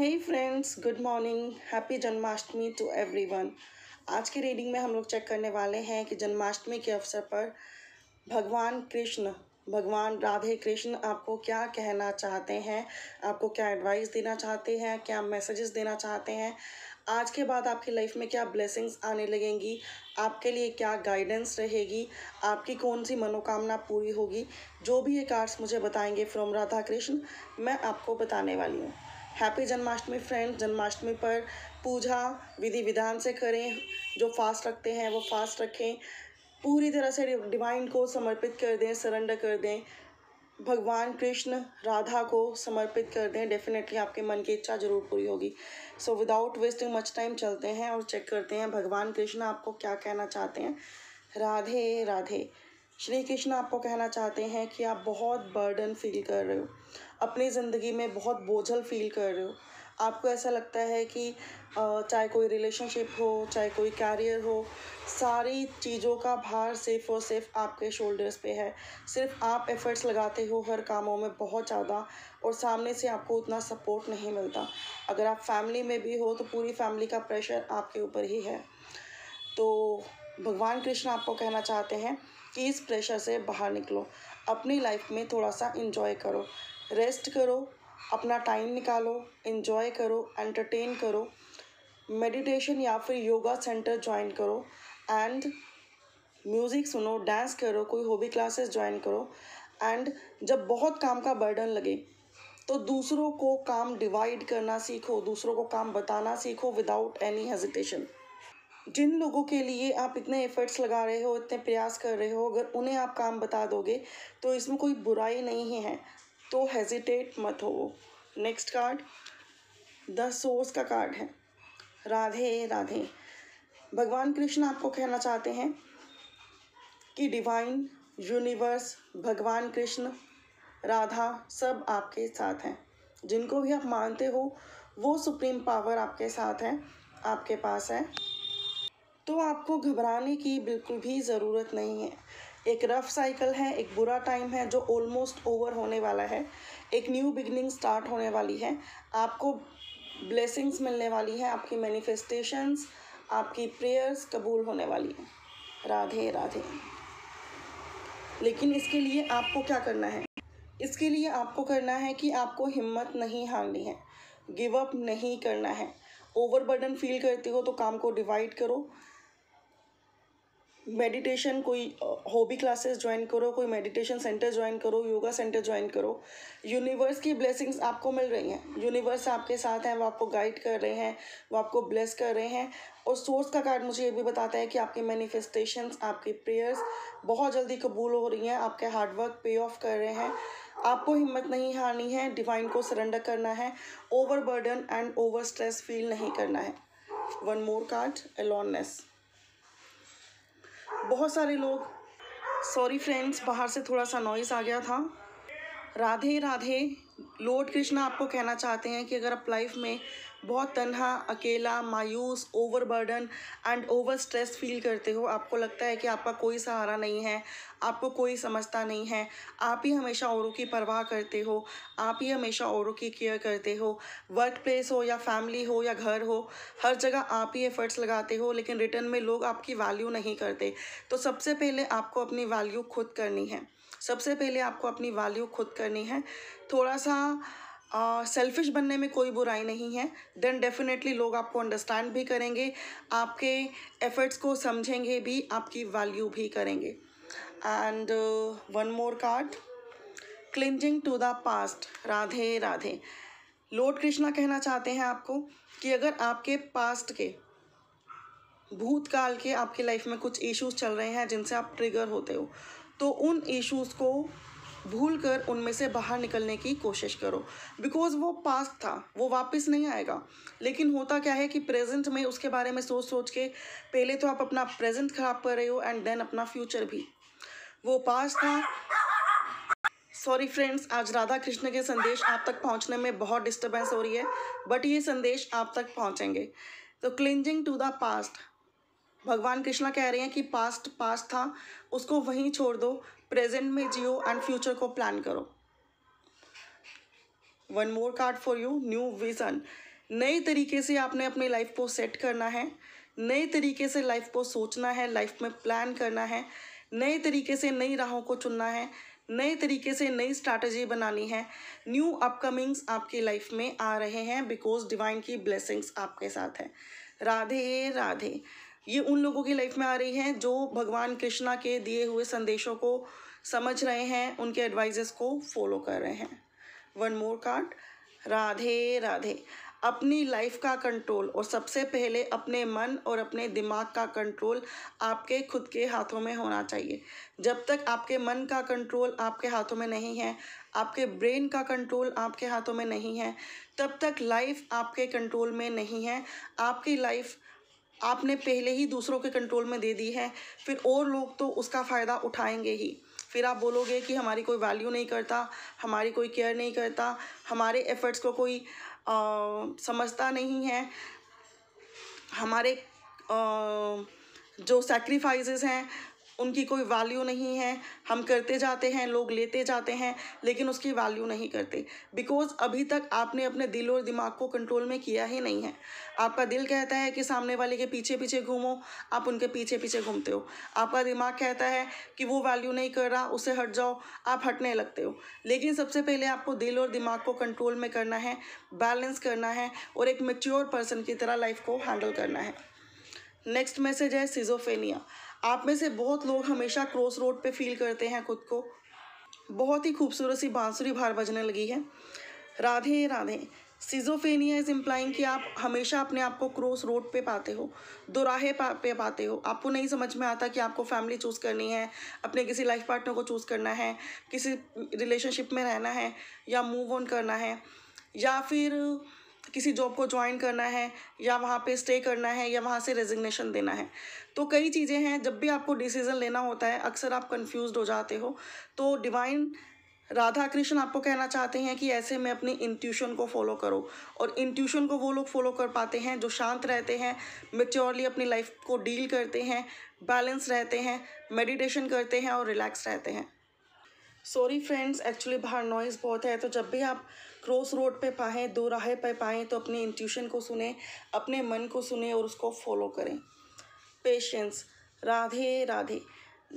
Hey friends good morning happy Janmashtami to everyone आज की reading में हम लोग चेक करने वाले हैं कि जन्माष्टमी के अवसर पर भगवान कृष्ण भगवान राधे कृष्ण आपको क्या कहना चाहते हैं आपको क्या एडवाइस देना चाहते हैं क्या मैसेजेस देना चाहते हैं आज के बाद आपकी लाइफ में क्या ब्लेसिंग्स आने लगेंगी आपके लिए क्या गाइडेंस रहेगी आपकी कौन सी मनोकामना पूरी होगी जो भी ये कार्ड्स मुझे बताएंगे फ्रॉम राधा कृष्ण मैं आपको बताने वाली हूँ हैप्पी जन्माष्टमी फ्रेंड्स जन्माष्टमी पर पूजा विधि विधान से करें जो फास्ट रखते हैं वो फास्ट रखें पूरी तरह से डिवाइन को समर्पित कर दें सरेंडर कर दें भगवान कृष्ण राधा को समर्पित कर दें डेफिनेटली आपके मन की इच्छा जरूर पूरी होगी so without wasting much time चलते हैं और चेक करते हैं भगवान कृष्ण आपको क्या कहना चाहते हैं राधे राधे श्री कृष्ण आपको कहना चाहते हैं कि आप बहुत बर्डन फील कर रहे हो अपनी ज़िंदगी में बहुत बोझल फील कर रहे हो आपको ऐसा लगता है कि चाहे कोई रिलेशनशिप हो चाहे कोई कैरियर हो सारी चीज़ों का भार सिर्फ और सिर्फ आपके शोल्डर्स पे है सिर्फ आप एफ़र्ट्स लगाते हो हर कामों में बहुत ज़्यादा और सामने से आपको उतना सपोर्ट नहीं मिलता अगर आप फैमिली में भी हो तो पूरी फैमिली का प्रेशर आपके ऊपर ही है तो भगवान कृष्ण आपको कहना चाहते हैं कि इस प्रेशर से बाहर निकलो अपनी लाइफ में थोड़ा सा इंजॉय करो रेस्ट करो अपना टाइम निकालो इंजॉय करो एंटरटेन करो मेडिटेशन या फिर योगा सेंटर ज्वाइन करो एंड म्यूज़िक सुनो डांस करो कोई हॉबी क्लासेस ज्वाइन करो एंड जब बहुत काम का बर्डन लगे तो दूसरों को काम डिवाइड करना सीखो दूसरों को काम बताना सीखो विदाउट एनी हेजिटेशन जिन लोगों के लिए आप इतने एफर्ट्स लगा रहे हो इतने प्रयास कर रहे हो अगर उन्हें आप काम बता दोगे तो इसमें कोई बुराई नहीं है तो हेजिटेट मत हो नेक्स्ट कार्ड द सोर्स का कार्ड है राधे राधे भगवान कृष्ण आपको कहना चाहते हैं कि डिवाइन यूनिवर्स भगवान कृष्ण राधा सब आपके साथ हैं जिनको भी आप मानते हो वो सुप्रीम पावर आपके साथ है आपके पास है तो आपको घबराने की बिल्कुल भी ज़रूरत नहीं है एक रफ साइकिल है एक बुरा टाइम है जो ऑलमोस्ट ओवर होने वाला है एक न्यू बिगनिंग स्टार्ट होने वाली है आपको ब्लेसिंग्स मिलने वाली है आपकी मैनिफेस्टेशंस आपकी प्रेयर्स कबूल होने वाली हैं राधे राधे लेकिन इसके लिए आपको क्या करना है इसके लिए आपको करना है कि आपको हिम्मत नहीं हारनी है गिव अप नहीं करना है ओवरबर्डन फील करती हो तो काम को डिवाइड करो मेडिटेशन कोई हॉबी क्लासेस ज्वाइन करो कोई मेडिटेशन सेंटर ज्वाइन करो योगा सेंटर ज्वाइन करो यूनिवर्स की ब्लेसिंग्स आपको मिल रही हैं यूनिवर्स आपके साथ हैं वो आपको गाइड कर रहे हैं वो आपको ब्लेस कर रहे हैं और सोर्स का कार्ड मुझे ये भी बताता है कि आपकी मैनिफेस्टेशंस आपके प्रेयर्स बहुत जल्दी कबूल हो रही हैं आपके हार्डवर्क पे ऑफ कर रहे हैं आपको हिम्मत नहीं हारनी है डिवाइन को सरेंडर करना है overburden and over stress feel नहीं करना है वन मोर कार्ड अलॉननेस बहुत सारे लोग सॉरी फ्रेंड्स बाहर से थोड़ा सा नॉइस आ गया था राधे राधे लॉर्ड कृष्णा आपको कहना चाहते हैं कि अगर आप लाइफ में बहुत तनहा अकेला मायूस overburden and over stress feel करते हो आपको लगता है कि आपका कोई सहारा नहीं है आपको कोई समझता नहीं है आप ही हमेशा औरों की परवाह करते हो आप ही हमेशा औरों की केयर करते हो वर्क प्लेस हो या फैमिली हो या घर हो हर जगह आप ही एफर्ट्स लगाते हो लेकिन रिटर्न में लोग आपकी वैल्यू नहीं करते तो सबसे पहले आपको अपनी वैल्यू खुद करनी है सबसे पहले आपको अपनी वैल्यू खुद करनी है थोड़ा सा सेल्फिश uh, बनने में कोई बुराई नहीं है देन डेफिनेटली लोग आपको अंडरस्टैंड भी करेंगे आपके एफर्ट्स को समझेंगे भी आपकी वैल्यू भी करेंगे and one more card cleansing to the past Radhe Radhe lord Krishna कहना चाहते हैं आपको कि अगर आपके पास्ट के भूतकाल के आपके लाइफ में कुछ इश्यूज चल रहे हैं जिनसे आप ट्रिगर होते हो तो उन इश्यूज को भूल कर उनमें से बाहर निकलने की कोशिश करो बिकॉज वो पास्ट था वो वापस नहीं आएगा लेकिन होता क्या है कि प्रेजेंट में उसके बारे में सोच सोच के पहले तो आप अपना प्रेजेंट ख़राब कर रहे हो एंड देन अपना फ्यूचर भी वो पास्ट था सॉरी फ्रेंड्स आज राधा कृष्ण के संदेश आप तक पहुंचने में बहुत डिस्टर्बेंस हो रही है बट ये संदेश आप तक पहुंचेंगे तो क्लिंजिंग टू द पास्ट भगवान कृष्णा कह रहे हैं कि पास्ट पास्ट था उसको वहीं छोड़ दो प्रेजेंट में जियो एंड फ्यूचर को प्लान करो one more card for you new vision नए तरीके से आपने अपने लाइफ को सेट करना है नए तरीके से लाइफ को सोचना है लाइफ में प्लान करना है नए तरीके से नई राहों को चुनना है नए तरीके से नई स्ट्रैटेजी बनानी है न्यू अपकमिंग्स आपकी लाइफ में आ रहे हैं बिकॉज डिवाइन की ब्लेसिंग्स आपके साथ हैं राधे राधे ये उन लोगों की लाइफ में आ रही है जो भगवान कृष्णा के दिए हुए संदेशों को समझ रहे हैं उनके एडवाइजेस को फॉलो कर रहे हैं one more card Radhe Radhe अपनी लाइफ का कंट्रोल और सबसे पहले अपने मन और अपने दिमाग का कंट्रोल आपके खुद के हाथों में होना चाहिए जब तक आपके मन का कंट्रोल आपके हाथों में नहीं है आपके ब्रेन का कंट्रोल आपके हाथों में नहीं है तब तक लाइफ आपके कंट्रोल में नहीं है आपकी लाइफ आपने पहले ही दूसरों के कंट्रोल में दे दी है फिर और लोग तो उसका फ़ायदा उठाएंगे ही फिर आप बोलोगे कि हमारी कोई वैल्यू नहीं करता हमारी कोई केयर नहीं करता हमारे एफ़र्ट्स को कोई आ, समझता नहीं है हमारे आ, जो सेक्रीफाइज़ हैं उनकी कोई वैल्यू नहीं है हम करते जाते हैं लोग लेते जाते हैं लेकिन उसकी वैल्यू नहीं करते बिकॉज अभी तक आपने अपने दिल और दिमाग को कंट्रोल में किया ही नहीं है आपका दिल कहता है कि सामने वाले के पीछे पीछे घूमो आप उनके पीछे पीछे घूमते हो आपका दिमाग कहता है कि वो वैल्यू नहीं कर रहा उसे हट जाओ आप हटने लगते हो लेकिन सबसे पहले आपको दिल और दिमाग को कंट्रोल में करना है बैलेंस करना है और एक मेच्योर पर्सन की तरह लाइफ को हैंडल करना है नेक्स्ट मैसेज है सिजोफेनिया आप में से बहुत लोग हमेशा क्रॉस रोड पे फील करते हैं खुद को बहुत ही खूबसूरत सी बांसुरी भार बजने लगी है Radhe Radhe schizophrenia is implying कि आप हमेशा अपने आप को क्रॉस रोड पे पाते हो दोराहे पा, पे पाते हो आपको नहीं समझ में आता कि आपको फैमिली चूज़ करनी है अपने किसी लाइफ पार्टनर को चूज़ करना है किसी रिलेशनशिप में रहना है या मूव ऑन करना है या फिर किसी जॉब को ज्वाइन करना है या वहाँ पे स्टे करना है या वहाँ से रेजिग्नेशन देना है तो कई चीज़ें हैं जब भी आपको डिसीज़न लेना होता है अक्सर आप कंफ्यूज्ड हो जाते हो तो डिवाइन राधा कृष्ण आपको कहना चाहते हैं कि ऐसे में अपनी इंट्यूशन को फॉलो करो और इंट्यूशन को वो लोग फॉलो कर पाते हैं जो शांत रहते हैं मेच्योरली अपनी लाइफ को डील करते हैं बैलेंस रहते हैं मेडिटेशन करते हैं और रिलैक्स रहते हैं सॉरी फ्रेंड्स एक्चुअली बाहर नॉइज़ बहुत है तो जब भी आप क्रॉस रोड पे पाएँ दो राहे पे पाएँ तो अपने इंट्यूशन को सुने अपने मन को सुने और उसको फॉलो करें पेशेंस राधे राधे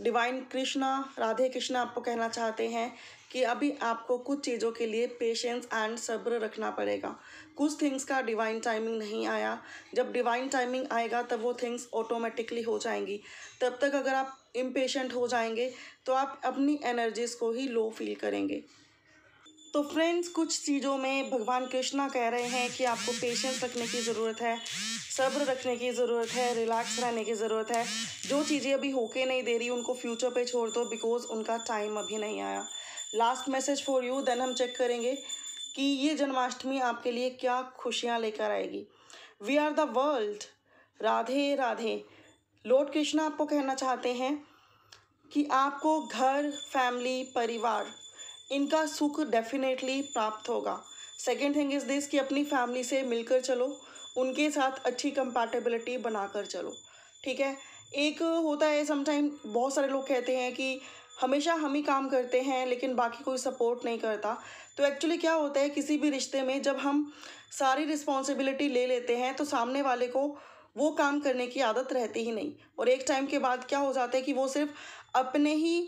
डिवाइन कृष्णा राधे कृष्णा आपको कहना चाहते हैं कि अभी आपको कुछ चीज़ों के लिए पेशेंस एंड सब्र रखना पड़ेगा कुछ थिंग्स का डिवाइन टाइमिंग नहीं आया जब डिवाइन टाइमिंग आएगा तब वो थिंग्स ऑटोमेटिकली हो जाएंगी तब तक अगर आप इम्पेशेंट हो जाएंगे तो आप अपनी एनर्जीज़ को ही लो फील करेंगे तो फ्रेंड्स कुछ चीज़ों में भगवान कृष्णा कह रहे हैं कि आपको पेशेंस रखने की ज़रूरत है सब्र रखने की ज़रूरत है रिलैक्स रहने की ज़रूरत है जो चीज़ें अभी होके नहीं दे रही उनको फ्यूचर पे छोड़ दो बिकॉज उनका टाइम अभी नहीं आया last message for you then हम चेक करेंगे कि ये जन्माष्टमी आपके लिए क्या खुशियाँ लेकर आएगी we are the world Radhe Radhe lord Krishna आपको कहना चाहते हैं कि आपको घर फैमिली परिवार इनका सुख डेफिनेटली प्राप्त होगा सेकेंड थिंग इज़ दिस कि अपनी फैमिली से मिलकर चलो उनके साथ अच्छी कंपैटिबिलिटी बनाकर चलो ठीक है एक होता है समटाइम बहुत सारे लोग कहते हैं कि हमेशा हम ही काम करते हैं लेकिन बाकी कोई सपोर्ट नहीं करता तो एक्चुअली क्या होता है किसी भी रिश्ते में जब हम सारी रिस्पॉन्सिबिलिटी ले लेते हैं तो सामने वाले को वो काम करने की आदत रहती ही नहीं और एक टाइम के बाद क्या हो जाता है कि वो सिर्फ अपने ही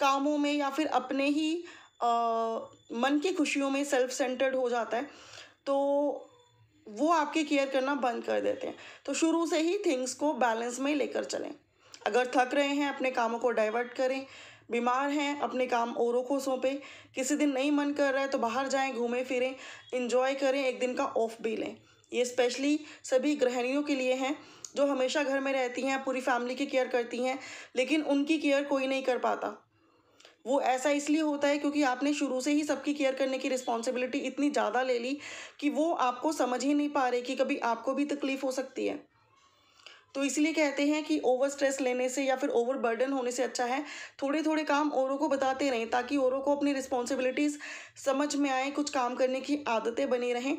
कामों में या फिर अपने ही मन की खुशियों में सेल्फ सेंटर्ड हो जाता है तो वो आपके केयर करना बंद कर देते हैं तो शुरू से ही थिंग्स को बैलेंस में लेकर चलें अगर थक रहे हैं अपने कामों को डाइवर्ट करें बीमार हैं अपने काम औरों को सौंपें किसी दिन नहीं मन कर रहा है तो बाहर जाएं घूमें फिरें इन्जॉय करें एक दिन का ऑफ भी लें ये स्पेशली सभी गृहणियों के लिए हैं जो हमेशा घर में रहती हैं पूरी फैमिली की केयर करती हैं लेकिन उनकी केयर कोई नहीं कर पाता वो ऐसा इसलिए होता है क्योंकि आपने शुरू से ही सबकी केयर करने की रिस्पॉन्सिबिलिटी इतनी ज़्यादा ले ली कि वो आपको समझ ही नहीं पा रहे कि कभी आपको भी तकलीफ़ हो सकती है तो इसलिए कहते हैं कि ओवर स्ट्रेस लेने से या फिर ओवर बर्डन होने से अच्छा है थोड़े थोड़े काम औरों को बताते रहें ताकि औरों को अपनी रिस्पॉन्सिबिलिटीज़ समझ में आए कुछ काम करने की आदतें बनी रहें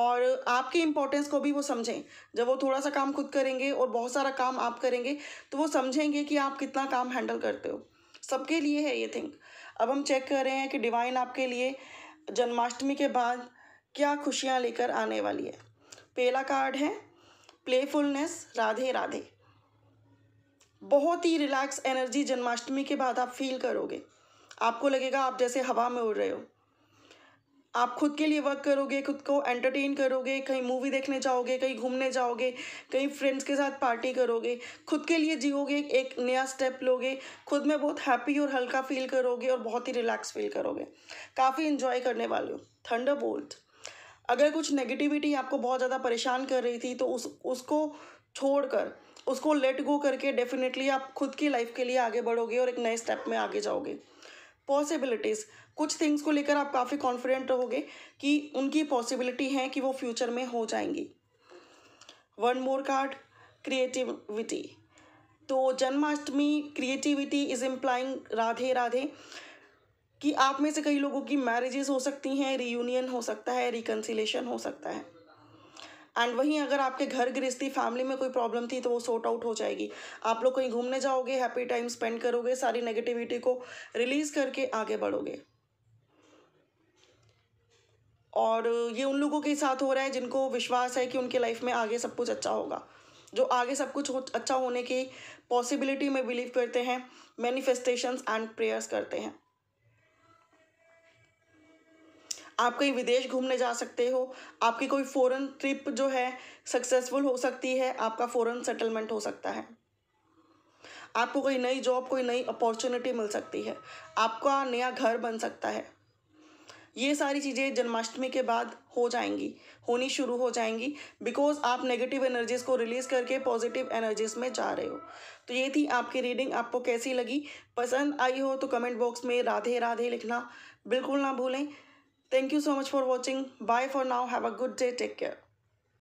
और आपके इम्पोर्टेंस को भी वो समझें जब वो थोड़ा सा काम खुद करेंगे और बहुत सारा काम आप करेंगे तो वो समझेंगे कि आप कितना काम हैंडल करते हो सबके लिए है ये थिंग अब हम चेक कर रहे हैं कि डिवाइन आपके लिए जन्माष्टमी के बाद क्या खुशियाँ लेकर आने वाली है पहला कार्ड है प्लेफुलनेस राधे राधे बहुत ही रिलैक्स एनर्जी जन्माष्टमी के बाद आप फील करोगे आपको लगेगा आप जैसे हवा में उड़ रहे हो आप खुद के लिए वर्क करोगे खुद को एंटरटेन करोगे कहीं मूवी देखने जाओगे कहीं घूमने जाओगे कहीं फ्रेंड्स के साथ पार्टी करोगे खुद के लिए जियोगे एक नया स्टेप लोगे खुद में बहुत हैप्पी और हल्का फील करोगे और बहुत ही रिलैक्स फील करोगे काफ़ी इन्जॉय करने वाले हो थंडर बोल्ट अगर कुछ नेगेटिविटी आपको बहुत ज़्यादा परेशान कर रही थी तो उस उसको छोड़कर उसको लेट गो करके डेफिनेटली आप खुद की लाइफ के लिए आगे बढ़ोगे और एक नए स्टेप में आगे जाओगे पॉसिबिलिटीज़ कुछ थिंग्स को लेकर आप काफ़ी कॉन्फिडेंट रहोगे कि उनकी पॉसिबिलिटी है कि वो फ्यूचर में हो जाएंगी वन मोर कार्ड क्रिएटिविटी तो Janmashtami creativity is implying Radhe Radhe कि आप में से कई लोगों की मैरिजेस हो सकती हैं रीयूनियन हो सकता है रिकन्सिलेशन हो सकता है एंड वहीं अगर आपके घर गृहस्थी फैमिली में कोई प्रॉब्लम थी तो वो सॉर्ट आउट हो जाएगी आप लोग कहीं घूमने जाओगे हैप्पी टाइम स्पेंड करोगे सारी नेगेटिविटी को रिलीज़ करके आगे बढ़ोगे और ये उन लोगों के साथ हो रहा है जिनको विश्वास है कि उनके लाइफ में आगे सब कुछ अच्छा होगा जो आगे सब कुछ हो, अच्छा होने की पॉसिबिलिटी में बिलीव करते हैं मैनिफेस्टेशंस एंड प्रेयर्स करते हैं आप कहीं विदेश घूमने जा सकते हो आपकी कोई फॉरेन ट्रिप जो है सक्सेसफुल हो सकती है आपका फ़ॉरन सेटलमेंट हो सकता है आपको कोई नई जॉब कोई नई अपॉर्चुनिटी मिल सकती है आपका नया घर बन सकता है ये सारी चीज़ें जन्माष्टमी के बाद हो जाएंगी होनी शुरू हो जाएंगी बिकॉज आप नेगेटिव एनर्जीज़ को रिलीज़ करके पॉजिटिव एनर्जीज़ में जा रहे हो तो ये थी आपकी रीडिंग आपको कैसी लगी पसंद आई हो तो कमेंट बॉक्स में राधे राधे लिखना बिल्कुल ना भूलें Thank you so much for watching. Bye for now. Have a good day. Take care.